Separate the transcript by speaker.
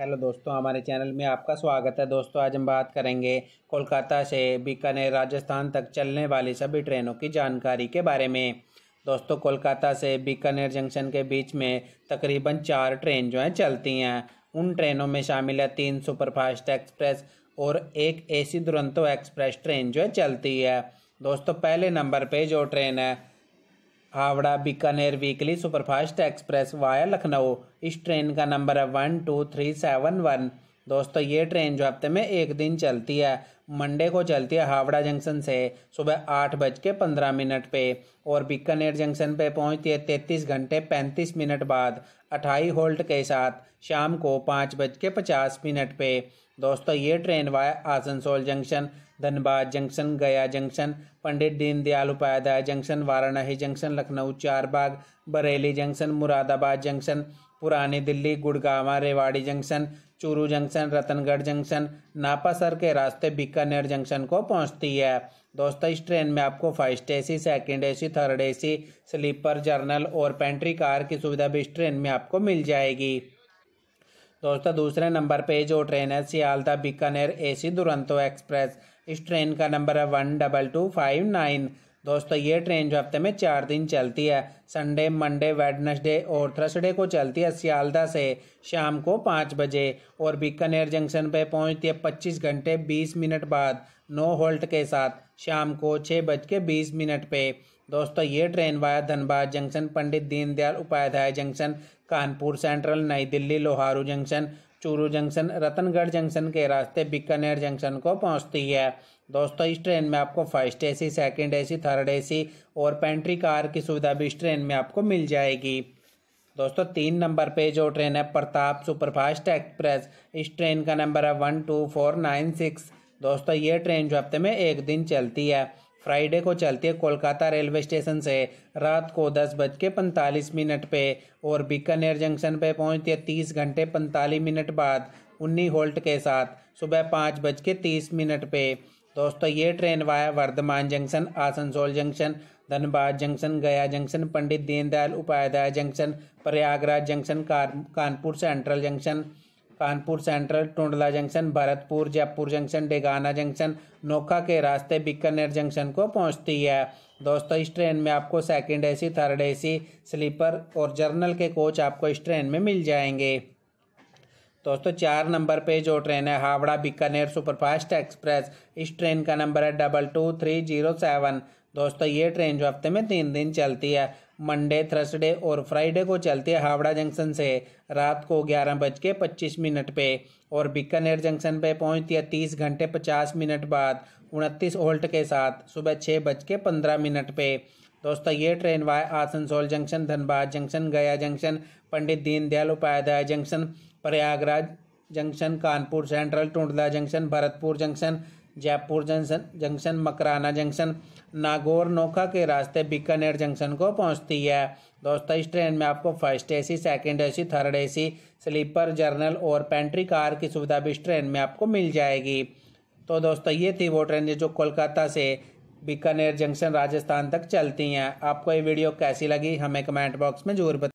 Speaker 1: hello दोस्तों हमारे channel में आपका स्वागत है दोस्तों आज हम बात करेंगे कोलकाता से बीकानेर राजस्थान तक चलने वाली सभी ट्रेनों की जानकारी के बारे में दोस्तों कोलकाता से बीकानेर जंक्शन के बीच में तकरीबन चार ट्रेन जो हैं चलती हैं उन ट्रेनों में शामिल है तीन सुपरफास्ट एक्सप्रेस और एक ए दुरंतो एक्सप्रेस ट्रेन जो है चलती है दोस्तों पहले नंबर पर जो ट्रेन है Howrah Bikaner weekly superfast express via Lucknow इस ट्रेन का नंबर है one two three seven one दोस्तों ये ट्रेन जो हफ्ते में एक दिन चलती है मंडे को चलती है हावड़ा जंक्शन से सुबह आठ बज के पंद्रह मिनट पे और बीकानेर जंक्शन पे पहुंचती है तैंतीस घंटे पैंतीस मिनट बाद अठाई होल्ट के साथ शाम को पाँच बज के पचास मिनट पे दोस्तों ये train via Asansol junction Dhanbad junction Gaya junction Pandit Deendayal Upadhyay junction Varanasi junction Lucknow Charbagh Bareilly junction Moradabad junction पुरानी Delhi Gurgaon Rewari junction Churu junction Ratangarh junction Napasar के रास्ते बीकानेर जंक्शन को पहुंचती है दोस्तों इस ट्रेन में आपको first A C second A C third A C sleeper general और पेंट्री कार की सुविधा भी इस ट्रेन में आपको मिल जाएगी दोस्तों दूसरे नंबर पे जो ट्रेन है सियालदा बीकानेर एसी दुरंतो एक्सप्रेस इस ट्रेन का नंबर है one double two five nine दोस्तों ये ट्रेन जो हफ्ते में चार दिन चलती है संडे मंडे वेडनसडे और थर्सडे को चलती है सियालदा से शाम को पाँच बजे और बीकानेर जंक्शन पर पहुंचती है पच्चीस घंटे बीस मिनट बाद नो होल्ट के साथ शाम को छः बज के बीस मिनट पे दोस्तों ये train via Dhanbad junction Pandit Deendayal Upadhyay junction Kanpur central नई Delhi Loharu junction Churu junction Ratangarh junction के रास्ते बीकानेर जंक्शन को पहुंचती है दोस्तों इस ट्रेन में आपको first AC second AC third AC और पेंट्री कार की सुविधा भी इस ट्रेन में आपको मिल जाएगी दोस्तों तीन नंबर पे जो ट्रेन है प्रताप सुपरफास्ट एक्सप्रेस इस ट्रेन का नंबर है one two four nine six दोस्तों ये ट्रेन जो हफ्ते में एक दिन चलती है फ्राइडे को चलती है कोलकाता रेलवे स्टेशन से रात को दस बज के पैंतालीस मिनट पे और बीकानेर जंक्शन पे पहुंचती है तीस घंटे पैंतालीस मिनट बाद उन्नी होल्ट के साथ सुबह पाँच बज के तीस मिनट पे दोस्तों ये train via Bardhaman junction Asansol junction Dhanbad junction Gaya junction Pandit Deendayal Upadhyay junction Prayagraj junction Kanpur central junction Kanpur central Tundla junction Bharatpur Jaipur junction Degana junction Nokha के रास्ते बीकानेर जंक्शन को पहुंचती है दोस्तों इस ट्रेन में आपको second AC third AC sleeper और जर्नल के कोच आपको इस ट्रेन में मिल जाएंगे दोस्तों चार नंबर पे जो ट्रेन है हावड़ा बीकानेर सुपरफास्ट एक्सप्रेस इस ट्रेन का नंबर है double two three zero seven दोस्तों ये ट्रेन जो हफ्ते में तीन दिन चलती है मंडे थर्सडे और फ्राइडे को चलती हावड़ा जंक्शन से रात को ग्यारह बज के पच्चीस मिनट पे और बीकानेर जंक्शन पे पहुंचती है तीस घंटे पचास मिनट बाद उनतीस होल्ट के साथ सुबह छः बज के पंद्रह मिनट पे दोस्तों ये train via Asansol junction Dhanbad junction Gaya junction Pandit Deendayal Upadhyay junction Prayagraj junction Kanpur central Tundla junction Bharatpur junction Jaipur junction junction Makrana junction Nagaur Nokha के रास्ते बीकानेर जंक्शन को पहुंचती है दोस्तों इस ट्रेन में आपको first AC second AC third AC sleeper general और पेंट्री कार की सुविधा भी इस ट्रेन में आपको मिल जाएगी तो दोस्तों ये थी वो ट्रेन जो कोलकाता से बीकानेर जंक्शन राजस्थान तक चलती हैं आपको ये वीडियो कैसी लगी हमें कमेंट बॉक्स में जरूर बता